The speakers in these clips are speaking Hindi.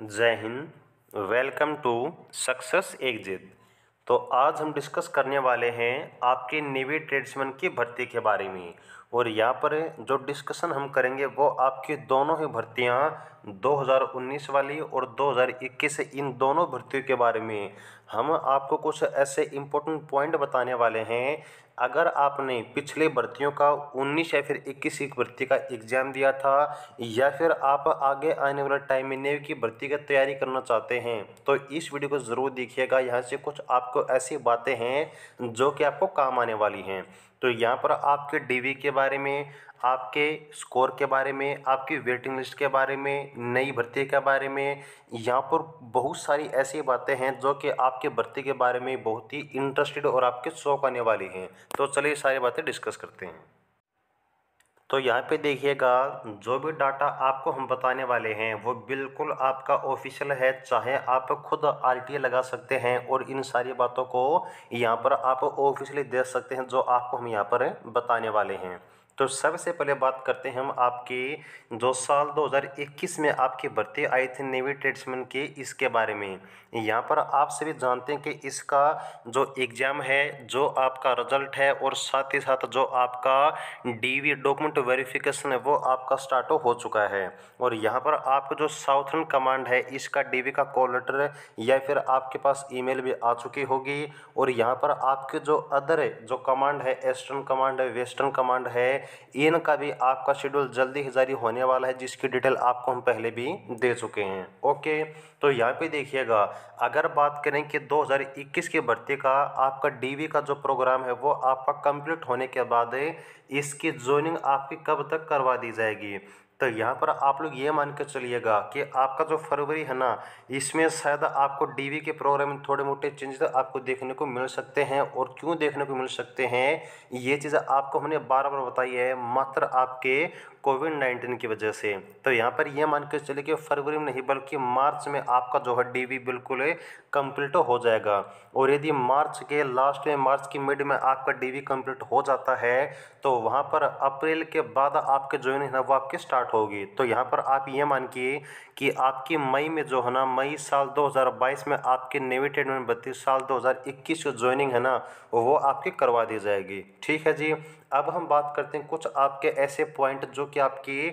जय Hind welcome to success exit तो आज हम डिस्कस करने वाले हैं आपके नेवी ट्रेड्समैन की भर्ती के बारे में और यहाँ पर जो डिस्कशन हम करेंगे वो आपकी दोनों ही भर्तियाँ 2019 वाली और 2021 इन दोनों भर्तियों के बारे में हम आपको कुछ ऐसे इम्पोर्टेंट पॉइंट बताने वाले हैं अगर आपने पिछले भर्तियों का 19 या फिर 21 एक भर्ती का एग्ज़ाम दिया था या फिर आप आगे आने वाले टाइम में नेवी की भर्ती की तैयारी करना चाहते हैं तो इस वीडियो को ज़रूर देखिएगा यहाँ से कुछ आपको ऐसी बातें हैं जो कि आपको काम आने वाली हैं तो यहाँ पर आपके डी वी के बारे में आपके स्कोर के बारे में आपकी वेटिंग लिस्ट के बारे में नई भर्ती के बारे में यहाँ पर बहुत सारी ऐसी बातें हैं जो कि आपके भर्ती के बारे में बहुत ही इंटरेस्टेड और आपके शौक आने वाली हैं तो चलिए सारी बातें डिस्कस करते हैं तो यहाँ पे देखिएगा जो भी डाटा आपको हम बताने वाले हैं वो बिल्कुल आपका ऑफिशियल है चाहे आप खुद आर लगा सकते हैं और इन सारी बातों को यहाँ पर आप ऑफिशियली देख सकते हैं जो आपको हम यहाँ पर बताने वाले हैं तो सबसे पहले बात करते हैं हम आपके जो साल 2021 में आपकी भर्ती आई थी नेवी ट्रेड्समैन के इसके बारे में यहाँ पर आप सभी जानते हैं कि इसका जो एग्ज़ाम है जो आपका रिजल्ट है और साथ ही साथ जो आपका डीवी डॉक्यूमेंट वेरिफिकेशन है वो आपका स्टार्ट हो चुका है और यहाँ पर आपका जो साउथर्न कमांड है इसका डी का कॉल लेटर या फिर आपके पास ई भी आ चुकी होगी और यहाँ पर आपके जो अदर जो कमांड है ईस्टर्न कमांड है वेस्टर्न कमांड है इनका भी आपका शेड्यूल जल्दी ही जारी होने वाला है जिसकी डिटेल आपको हम पहले भी दे चुके हैं ओके तो यहाँ पे देखिएगा अगर बात करें कि 2021 की भर्ती का आपका डीवी का जो प्रोग्राम है वो आपका कंप्लीट होने के बाद इसकी जोनिंग आपकी कब तक करवा दी जाएगी तो यहाँ पर आप लोग ये मान के चलिएगा कि आपका जो फरवरी है ना इसमें शायद आपको डीवी के प्रोग्राम में थोड़े मोटे चेंजेस आपको देखने को मिल सकते हैं और क्यों देखने को मिल सकते हैं ये चीज़ आपको हमने बार बार बताई है मात्र आपके कोविड नाइन्टीन की वजह से तो यहाँ पर यह मान के चले कि फरवरी में नहीं बल्कि मार्च में आपका जो है डी बिल्कुल कंप्लीट हो जाएगा और यदि मार्च के लास्ट में मार्च की मिड में आपका डी वी कंप्लीट हो जाता है तो वहाँ पर अप्रैल के बाद आपके जो है ना वो आपकी स्टार्ट होगी तो यहाँ पर आप ये मान के कि आपकी मई में जो है ना मई साल 2022 में आपके नेवी ट्रेड में बत्तीस साल 2021 की ज्वाइनिंग है ना वो आपकी करवा दी जाएगी ठीक है जी अब हम बात करते हैं कुछ आपके ऐसे पॉइंट जो कि आपके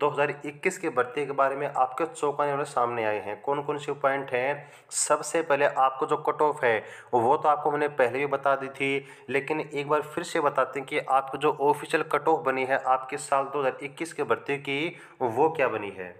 2021 के भर्ती के बारे में आपके चौंकाने वाले सामने आए हैं कौन कौन से पॉइंट हैं सबसे पहले आपको जो कट ऑफ है वो तो आपको मैंने पहले भी बता दी थी लेकिन एक बार फिर से बताते हैं कि आपको जो ऑफिशियल कट ऑफ बनी है आपके साल दो के भर्ती की वो क्या बनी है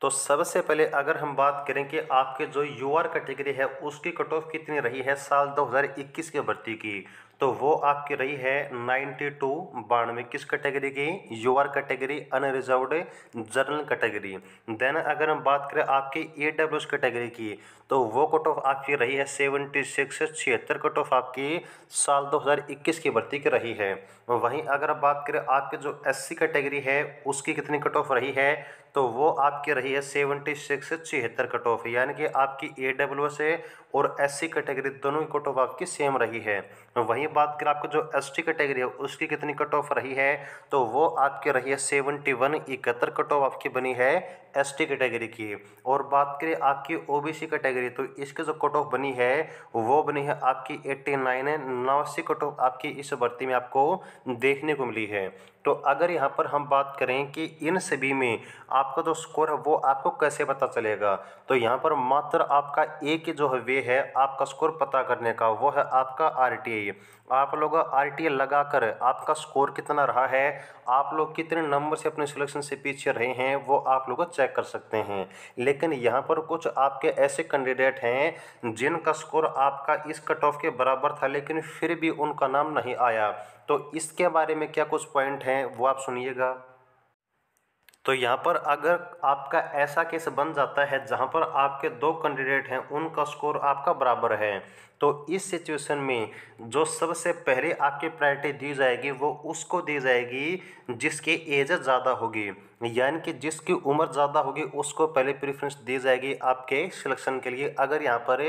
तो सबसे पहले अगर हम बात करें कि आपके जो यू आर कैटेगरी है उसकी कट ऑफ कितनी रही है साल 2021 के भर्ती की तो वो आपकी रही है नाइन्टी टू बानवे किस कैटेगरी की U R category unreserved general category then अगर हम बात करें आपकी ए डब्ल्यू एस कैटेगरी की तो वो कट ऑफ आपकी रही है सेवेंटी सिक्स छिहत्तर कट ऑफ आपकी साल दो हज़ार इक्कीस की भर्ती की रही है वहीं अगर बात करें आपके जो एस सी कैटेगरी है उसकी कितनी कट ऑफ रही है तो वो आपकी रही है सेवेंटी सिक्स छिहत्तर कट ऑफ यानी कि आपकी ए डब्ल्यू एस और एस सी कैटेगरी दोनों की कट ऑफ आपकी सेम रही है वहीं बात करें आपको जो एस टी कैटेगरी है उसकी कितनी कट ऑफ रही है तो वो आपकी रही है सेवनटी वन इकहत्तर कट ऑफ आपकी बनी है एस टी कैटेगरी की और बात करें आपकी ओ बी सी कैटेगरी तो इसकी जो कट ऑफ बनी है वो बनी है आपकी एट्टी नाइन है नवासी कट ऑफ आपकी इस भर्ती में आपको देखने को मिली है तो अगर यहाँ पर हम बात करें कि इन सभी में आपका जो स्कोर है वो आपको कैसे पता चलेगा तो यहाँ पर मात्र आपका एक जो है वे है आपका स्कोर पता करने का वो है आपका आर आप लोग आर लगा कर आपका स्कोर कितना रहा है आप लोग कितने नंबर से अपने सिलेक्शन से पीछे रहे हैं वो आप लोग चेक कर सकते हैं लेकिन यहाँ पर कुछ आपके ऐसे कैंडिडेट हैं जिनका स्कोर आपका इस कट ऑफ के बराबर था लेकिन फिर भी उनका नाम नहीं आया तो इसके बारे में क्या कुछ पॉइंट हैं वो आप सुनिएगा तो यहाँ पर अगर आपका ऐसा केस बन जाता है जहाँ पर आपके दो कैंडिडेट हैं उनका स्कोर आपका बराबर है तो इस सिचुएशन में जो सबसे पहले आपकी प्रायोरिटी दी जाएगी वो उसको दी जाएगी जिसकी एज ज़्यादा होगी यानी कि जिसकी उम्र ज़्यादा होगी उसको पहले प्रेफरेंस दी जाएगी आपके सिलेक्शन के लिए अगर यहाँ पर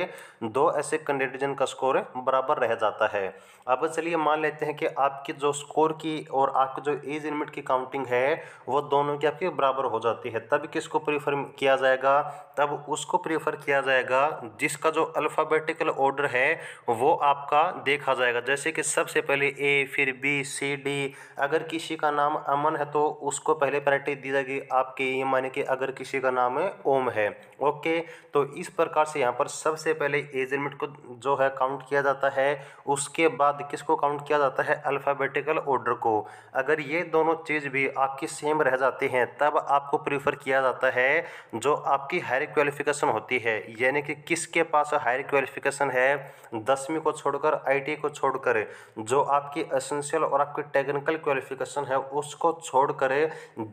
दो ऐसे कैंडिडेट जिनका स्कोर बराबर रह जाता है अब चलिए मान लेते हैं कि आपकी जो स्कोर की और आपकी जो एज लिमिट की काउंटिंग है वो दोनों की आपकी बराबर हो जाती है तब किसको प्रीफर किया जाएगा तब उसको प्रीफर किया जाएगा जिसका जो अल्फ़ाबेटिकल ऑर्डर है वो आपका देखा जाएगा जैसे कि सबसे पहले ए फिर बी सी डी अगर किसी का नाम अमन है तो उसको पहले प्रायरिटी दिया कि आपके ये माने कि अगर किसी का नाम है ओम है ओके तो इस प्रकार से यहाँ पर सबसे पहले एज लिमिट को जो है काउंट किया जाता है उसके बाद किसको काउंट किया जाता है अल्फ़ाबेटिकल ऑर्डर को अगर ये दोनों चीज़ भी आपकी सेम रह जाती हैं तब आपको प्रीफर किया जाता है जो आपकी हायर क्वालिफिकेशन होती है यानी कि किसके पास हायर क्वालिफिकेशन है दसवीं को छोड़कर आई को छोड़कर जो आपकी असेंशियल और आपकी टेक्निकल क्वालिफिकेशन है उसको छोड़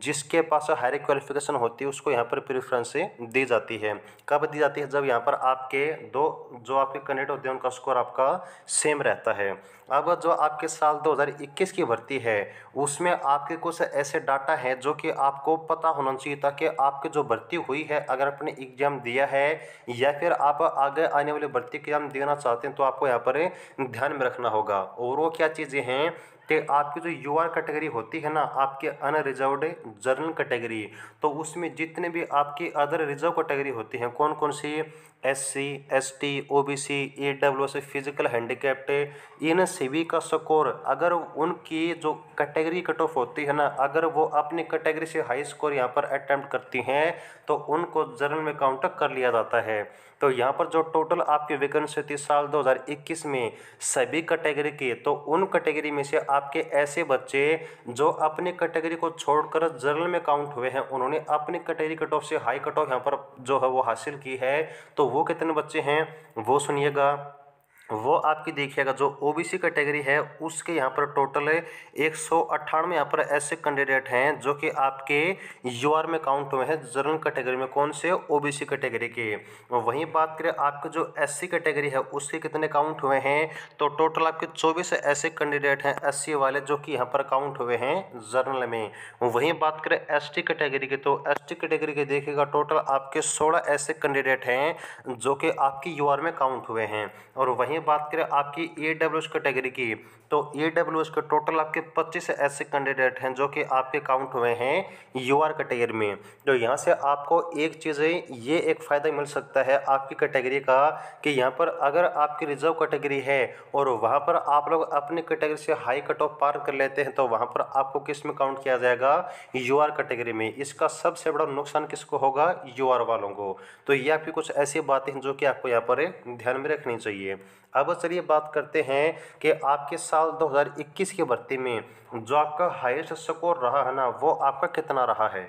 जिसके जिसके पास हायर क्वालिफिकेशन होती है उसको यहाँ पर प्रेफरेंस दी जाती है कब दी जाती है जब यहाँ पर आपके दो जो आपके कैंडिडेट होते हैं उनका स्कोर आपका सेम रहता है अब जो आपके साल 2021 की भर्ती है उसमें आपके कुछ ऐसे डाटा हैं जो कि आपको पता होना चाहिए ताकि आपकी जो भर्ती हुई है अगर आपने एग्जाम दिया है या फिर आप आगे आने वाले भर्ती एग्जाम देना चाहते हैं तो आपको यहाँ पर ध्यान में रखना होगा और वो क्या चीज़ें हैं कि आपकी जो यू कैटेगरी होती है ना आपके अनरिजर्वड जर्नल कैटेगरी तो उसमें जितने भी आपकी अदर रिजर्व कैटेगरी होती हैं कौन कौन सी S C S T O B C E W C physical handicapped इन सेवी का स्कोर अगर उनकी जो कैटेगरी कट ऑफ होती है ना अगर वो अपनी कैटेगरी से हाई स्कोर यहाँ पर अटैम्प्ट करती हैं तो उनको जर्नल में काउंट कर लिया जाता है तो यहाँ पर जो टोटल आपकी वैकेंसी थी साल 2021 में सभी कैटेगरी के तो उन कैटेगरी में से आपके ऐसे बच्चे जो अपनी कैटेगरी को छोड़कर जर्नल में काउंट हुए हैं उन्होंने अपनी कैटेगरी कट ऑफ से हाई कट ऑफ यहाँ पर जो है वो हासिल की है तो वो कितने बच्चे हैं वो सुनिएगा वो आपकी देखिएगा जो ओ बी सी कैटेगरी है उसके यहाँ पर टोटल एक सौ अट्ठानवे यहाँ पर ऐसे कैंडिडेट हैं जो कि आपके यू आर में काउंट हुए हैं जनरल कैटेगरी में कौन से ओ बी सी कैटेगरी के वहीं बात करें आपके जो एस सी कैटेगरी है उसके कितने काउंट हुए हैं तो टोटल आपके चौबीस ऐसे कैंडिडेट हैं एस सी वाले जो कि यहाँ पर काउंट हुए हैं जनरल में वहीं बात करें एस टी कैटेगरी की तो एस टी कैटेगरी के देखिएगा टोटल आपके सोलह ऐसे कैंडिडेट हैं जो कि आपकी यू आर में काउंट हुए हैं और वहीं बात करें आपकी ए डब्ल्यू एस कैटेगरी की तो ए डब्ल्यू एस के टोटल आपके 25 ऐसे कैंडिडेट हैं जो कि आपके काउंट हुए हैं यू आर कैटेगरी में तो यहाँ से आपको एक चीज़ ये एक फ़ायदा मिल सकता है आपकी कैटेगरी का कि यहाँ पर अगर आपकी रिजर्व कैटेगरी है और वहाँ पर आप लोग अपनी कैटेगरी से हाई कट ऑफ पार कर लेते हैं तो वहाँ पर आपको किस में काउंट किया जाएगा यू आर कैटेगरी में इसका सबसे बड़ा नुकसान किसको होगा यू आर वालों को तो ये आपकी कुछ ऐसी बातें हैं जो कि आपको यहाँ पर ध्यान में रखनी चाहिए अब चलिए बात करते हैं कि आपके साथ साल 2021 की भर्ती में जो आपका हाईएस्ट स्कोर रहा है ना वो आपका कितना रहा है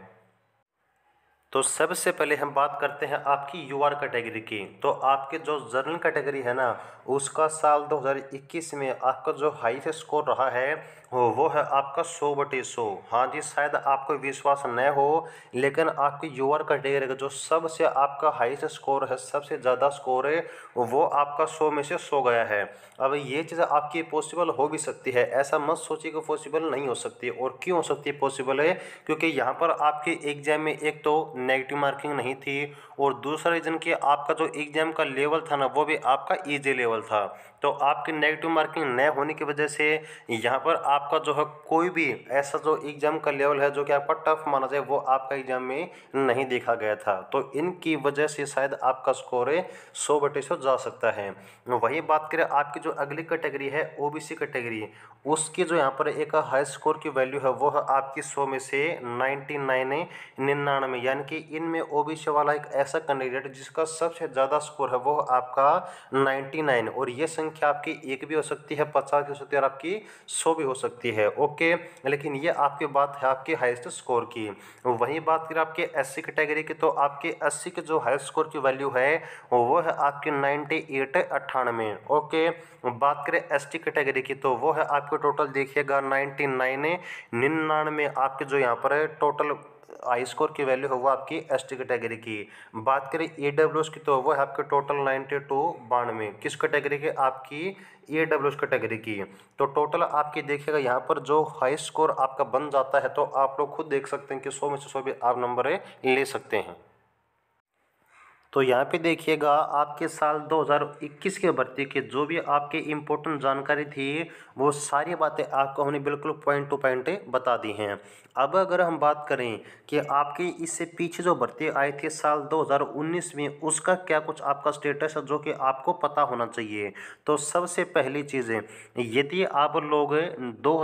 तो सबसे पहले हम बात करते हैं आपकी यू आर कैटेगरी की तो आपके जो जर्नल कैटेगरी है ना उसका साल 2021 में आपका जो हाईएस्ट स्कोर रहा है वो है आपका सो बटे सो हाँ जी शायद आपको विश्वास न हो लेकिन आपकी यू आर कैटेगरी का जो सबसे आपका हाईएस्ट स्कोर है सबसे ज़्यादा स्कोर है वो आपका सो में से सो गया है अब ये चीज़ आपकी पॉसिबल हो भी सकती है ऐसा मत सोचिए कि पॉसिबल नहीं हो सकती और क्यों हो सकती है पॉसिबल है क्योंकि यहाँ पर आपके एग्जाम में एक तो नेगेटिव मार्किंग नहीं थी और दूसरा रीज़न कि आपका जो एग्जाम का लेवल था ना वो भी आपका ईजी लेवल था तो आपकी नेगेटिव मार्किंग न होने की वजह से यहाँ पर आपका जो है कोई भी ऐसा जो एग्ज़ाम का लेवल है जो कि आपका टफ माना जाए वो आपका एग्ज़ाम में नहीं देखा गया था तो इनकी वजह से शायद आपका स्कोर सौ बटे सौ जा सकता है वही बात करें आपकी जो अगली कैटेगरी है ओ बी सी कैटेगरी उसकी जो यहाँ पर एक हाई स्कोर की वैल्यू है वो है आपकी सौ में से नाइन्टी नाइन निन्यानवे यानी कि इनमें ओ बी सी वाला एक ऐसा कैंडिडेट जिसका सबसे ज़्यादा स्कोर है वो आपका 99 और ये संख्या आपकी एक भी हो सकती है पचास भी हो सकती है और आपकी सौ भी हो सकती है ओके लेकिन ये आपकी बात है आपके हाइस्ट स्कोर की वही बात करें आपके एस सी कैटेगरी की तो आपके एस सी के जो हाइस्ट स्कोर की वैल्यू है वो है आपके नाइन्टी एट अट्ठानवे ओके बात करें एस टी कैटेगरी की तो वो है आपके टोटल देखिएगा नाइन्टी नाइन निन्यानवे आपके जो यहाँ पर टोटल आई स्कोर की वैल्यू है वो आपकी एस टी कैटेगरी की बात करें ई डब्ल्यू एस की तो वो है आपके टोटल नाइन्टी टू बानवे किस कैटेगरी की आपकी ए डब्ल्यू एस कैटेगरी की तो टोटल आपकी देखिएगा यहाँ पर जो हाई स्कोर आपका बन जाता है तो आप लोग खुद देख सकते हैं कि सौ में से सौ भी आप नंबर ले सकते हैं तो यहाँ पे देखिएगा आपके साल 2021 के भर्ती के जो भी आपके इम्पोर्टेंट जानकारी थी वो सारी बातें आपको हमने बिल्कुल पॉइंट टू पॉइंट बता दी हैं अब अगर हम बात करें कि आपकी इससे पीछे जो भर्ती आई थी साल 2019 में उसका क्या कुछ आपका स्टेटस है जो कि आपको पता होना चाहिए तो सबसे पहली चीज़ें यदि आप लोग दो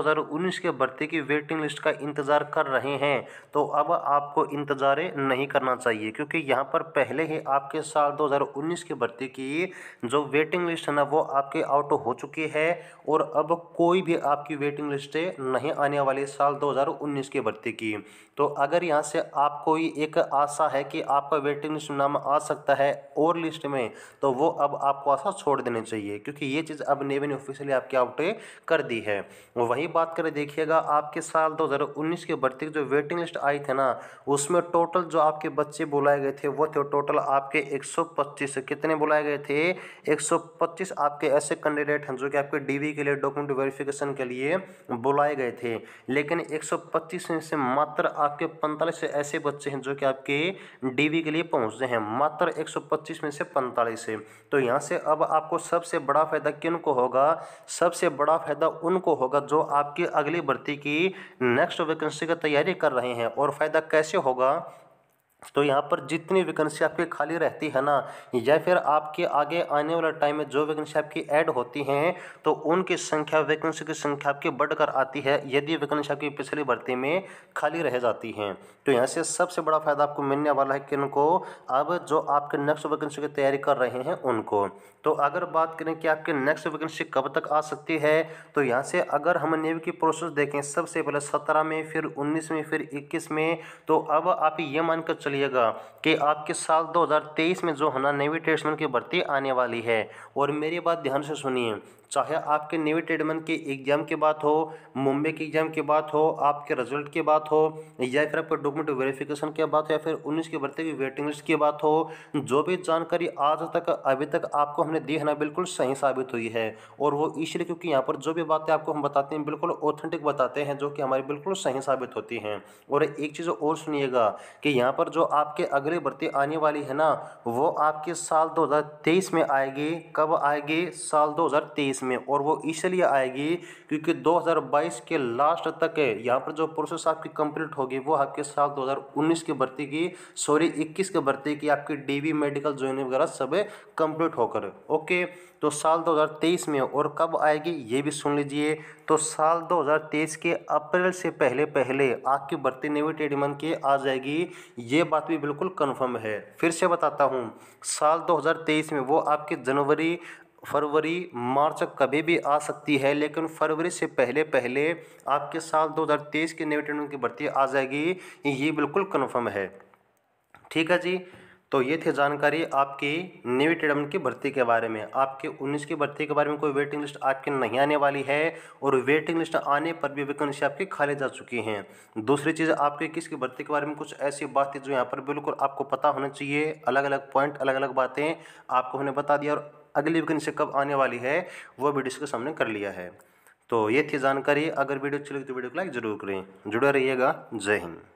के भर्ती की वेटिंग लिस्ट का इंतज़ार कर रहे हैं तो अब आपको इंतज़ार नहीं करना चाहिए क्योंकि यहाँ पर पहले ही आप आपके साल 2019 की भर्ती की जो वेटिंग लिस्ट है ना वो आपके आउट हो चुकी है और अब कोई भी आपकी वेटिंग लिस्ट नहीं आने वाली साल 2019 की भर्ती की तो अगर यहाँ से आपको एक आशा है कि आपका वेटिंग लिस्ट नाम आ सकता है और लिस्ट में तो वो अब आपको आशा छोड़ देनी चाहिए क्योंकि ये चीज़ अब नेवी ने ऑफिशियली आपके आउट कर दी है वही बात करें देखिएगा आपके साल 2019 के भर्ती जो वेटिंग लिस्ट आई थी ना उसमें टोटल जो आपके बच्चे बुलाए गए थे वो थे टोटल आपके एक कितने बुलाए गए थे एक आपके ऐसे कैंडिडेट हैं जो कि आपके डी के लिए डॉक्यूमेंट वेरिफिकेशन के लिए बुलाए गए थे लेकिन एक में से मात्र आपके पैंतालीस ऐसे बच्चे हैं जो कि आपके डीवी के लिए पहुंचते हैं मात्र 125 में से पैंतालीस है तो यहाँ से अब आपको सबसे बड़ा फ़ायदा किन को होगा सबसे बड़ा फ़ायदा उनको होगा जो आपके अगली भर्ती की नेक्स्ट वैकेंसी की तैयारी कर रहे हैं और फ़ायदा कैसे होगा तो यहाँ पर जितनी वैकेंसी आपकी खाली रहती है ना या फिर आपके आगे आने वाला टाइम में जो वैकेंसी आपकी ऐड होती हैं तो उनकी संख्या वैकेंसी की संख्या आपकी बढ़कर आती है यदि वैकेंसी आपकी पिछली भर्ती में खाली रह जाती हैं तो यहाँ से सबसे बड़ा फ़ायदा आपको मिलने वाला है कि उनको अब जो आपके नेक्स्ट वैकेंसी की तैयारी कर रहे हैं उनको तो अगर बात करें कि आपकी नेक्स्ट वैकेंसी कब तक आ सकती है तो यहाँ से अगर हम नेवी की प्रोसेस देखें सबसे पहले सत्रह में फिर उन्नीस में फिर इक्कीस में तो अब आप ये मानकर चलिए चलिएगा कि आपके साल 2023 में जो है ना नेवी ट्रेड्समैन की भर्ती आने वाली है और मेरी बात ध्यान से सुनिए चाहे आपके नेवी ट्रेडमैन के एग्ज़ाम की बात हो मुंबई के एग्ज़ाम की बात हो आपके रिजल्ट की बात हो या फिर आपके डॉक्यूमेंट वेरिफिकेशन की बात हो या फिर उन्नीस की भर्ती की वेटिंग लिस्ट की बात हो जो भी जानकारी आज तक अभी तक आपको हमने दी है ना बिल्कुल सही साबित हुई है और वो इसलिए क्योंकि यहाँ पर जो भी बातें आपको हम बताते हैं बिल्कुल ऑथेंटिक बताते हैं जो कि हमारी बिल्कुल सही साबित होती हैं और एक चीज़ और सुनिएगा कि यहाँ पर जो आपके अगले भर्ती आने वाली है ना वो आपके साल 2023 में आएगी कब आएगी साल 2023 में और वो इसलिए आएगी क्योंकि 2022 के लास्ट तक है यहाँ पर जो प्रोसेस आपकी कंप्लीट होगी वो आपके साल 2019 की भर्ती की सॉरी 21 की भर्ती की आपकी डीवी मेडिकल ज्वाइनिंग वगैरह सब कंप्लीट होकर ओके तो साल 2023 में और कब आएगी ये भी सुन लीजिए तो साल 2023 के अप्रैल से पहले पहले आपकी बढ़ती नेवी ट्रेड मन की आ जाएगी ये बात भी बिल्कुल कंफर्म है फिर से बताता हूँ साल 2023 में वो आपके जनवरी फरवरी मार्च कभी भी आ सकती है लेकिन फरवरी से पहले पहले आपके साल 2023 के नेवी ट्रेड की भर्ती आ जाएगी ये बिल्कुल कन्फर्म है ठीक है जी तो ये थे जानकारी आपकी नेवी टेडम की भर्ती के बारे में आपके उन्नीस की भर्ती के बारे में कोई वेटिंग लिस्ट आपकी नहीं आने वाली है और वेटिंग लिस्ट आने पर भी वैकेंसी आपकी खाली जा चुकी हैं दूसरी चीज़ आपके किसकी भर्ती के बारे में कुछ ऐसी बातें जो यहाँ पर बिल्कुल आपको पता होना चाहिए अलग अलग पॉइंट अलग अलग बातें आपको उन्हें बता दिया और अगली वैकेंसी कब आने वाली है वो भी डिस्कस हमने कर लिया है तो ये थी जानकारी अगर वीडियो अच्छी लगी तो वीडियो को लाइक जरूर करें जुड़े रहिएगा जय हिंद